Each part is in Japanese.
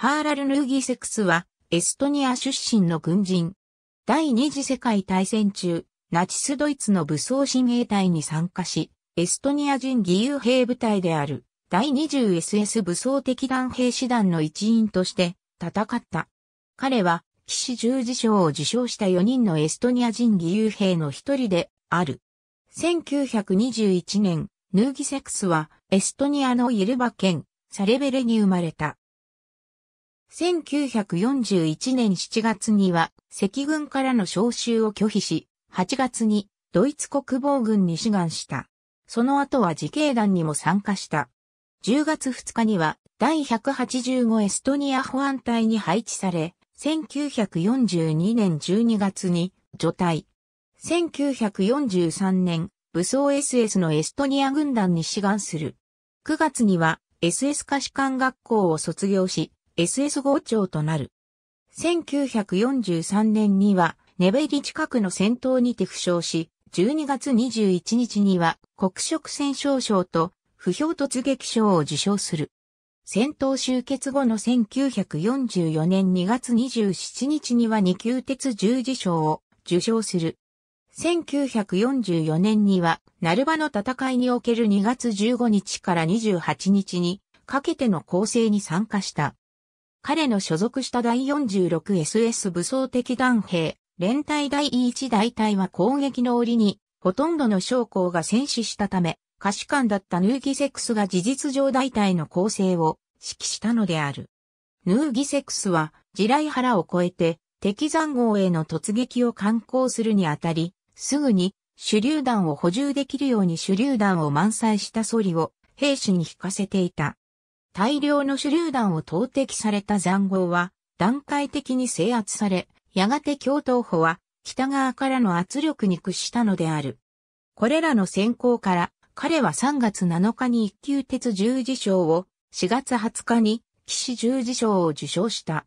ハーラルヌーギセクスは、エストニア出身の軍人。第二次世界大戦中、ナチスドイツの武装親衛隊に参加し、エストニア人義勇兵部隊である、第 20SS 武装敵団兵士団の一員として、戦った。彼は、騎士十字章を受章した4人のエストニア人義勇兵の一人で、ある。1921年、ヌーギセクスは、エストニアのイルバ県、サレベレに生まれた。1941年7月には赤軍からの招集を拒否し、8月にドイツ国防軍に志願した。その後は自警団にも参加した。10月2日には第185エストニア保安隊に配置され、1942年12月に除隊。1943年、武装 SS のエストニア軍団に志願する。9月には SS 歌士官学校を卒業し、SS 号長となる。1943年には、ネベリ近くの戦闘にて負傷し、12月21日には黒色戦勝賞と不評突撃賞を受賞する。戦闘終結後の1944年2月27日には二級鉄十字賞を受賞する。1944年には、ナルバの戦いにおける2月15日から28日にかけての構成に参加した。彼の所属した第 46SS 武装的団兵、連隊第1大隊は攻撃の折に、ほとんどの将校が戦死したため、下士官だったヌーギセックスが事実上大隊の構成を指揮したのである。ヌーギセックスは、地雷原を越えて、敵残壕への突撃を敢行するにあたり、すぐに手榴弾を補充できるように手榴弾を満載したソリを兵士に引かせていた。大量の手榴弾を投擲された残壕は段階的に制圧され、やがて共闘法は北側からの圧力に屈したのである。これらの先行から彼は3月7日に一級鉄十字章を4月20日に騎士十字章を受賞した。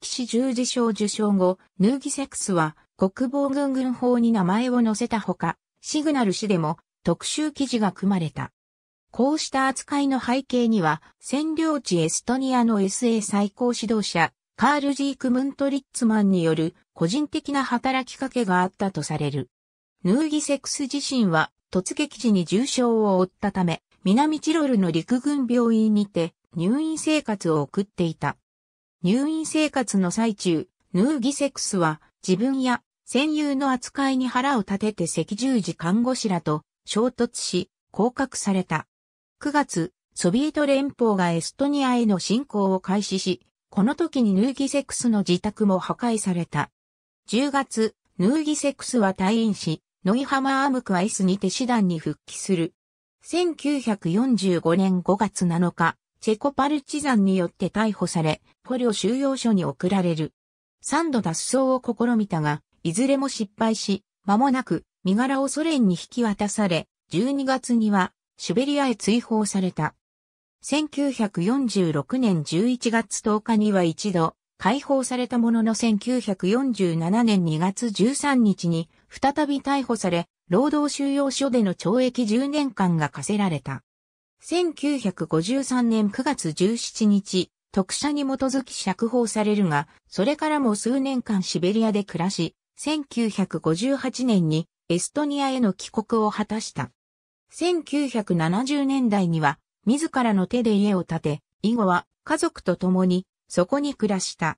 騎士十字章受賞後、ヌーギセクスは国防軍軍法に名前を載せたほか、シグナル氏でも特集記事が組まれた。こうした扱いの背景には、占領地エストニアの SA 最高指導者、カール・ジーク・ムント・リッツマンによる個人的な働きかけがあったとされる。ヌーギセクス自身は突撃時に重傷を負ったため、南チロルの陸軍病院にて入院生活を送っていた。入院生活の最中、ヌーギセクスは自分や戦友の扱いに腹を立てて赤十字看護師らと衝突し、降格された。9月、ソビエト連邦がエストニアへの侵攻を開始し、この時にヌーギセックスの自宅も破壊された。10月、ヌーギセックスは退院し、ノイハマームクアイスにて師団に復帰する。1945年5月7日、チェコパルチザンによって逮捕され、捕虜収容所に送られる。3度脱走を試みたが、いずれも失敗し、間もなく身柄をソ連に引き渡され、12月にはシュベリアへ追放された。1946年11月10日には一度解放されたものの1947年2月13日に再び逮捕され、労働収容所での懲役10年間が課せられた。1953年9月17日、特赦に基づき釈放されるが、それからも数年間シベリアで暮らし、1958年にエストニアへの帰国を果たした。1970年代には自らの手で家を建て、以後は家族と共にそこに暮らした。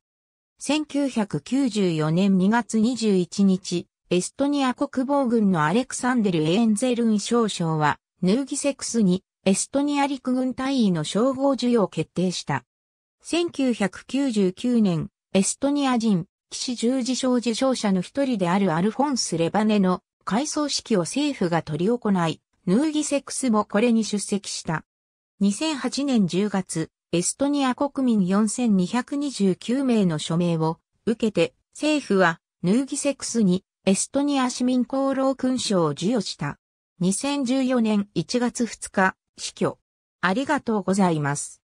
1994年2月21日、エストニア国防軍のアレクサンデル・エーンゼルン少将は、ヌーギセクスにエストニア陸軍隊員の称号授与を決定した。1999年、エストニア人、騎士十字章受章者の一人であるアルフォンス・レバネの改装式を政府が取り行い、ヌーギセックスもこれに出席した。2008年10月、エストニア国民4229名の署名を受けて、政府はヌーギセックスにエストニア市民功労勲章を授与した。2014年1月2日、死去。ありがとうございます。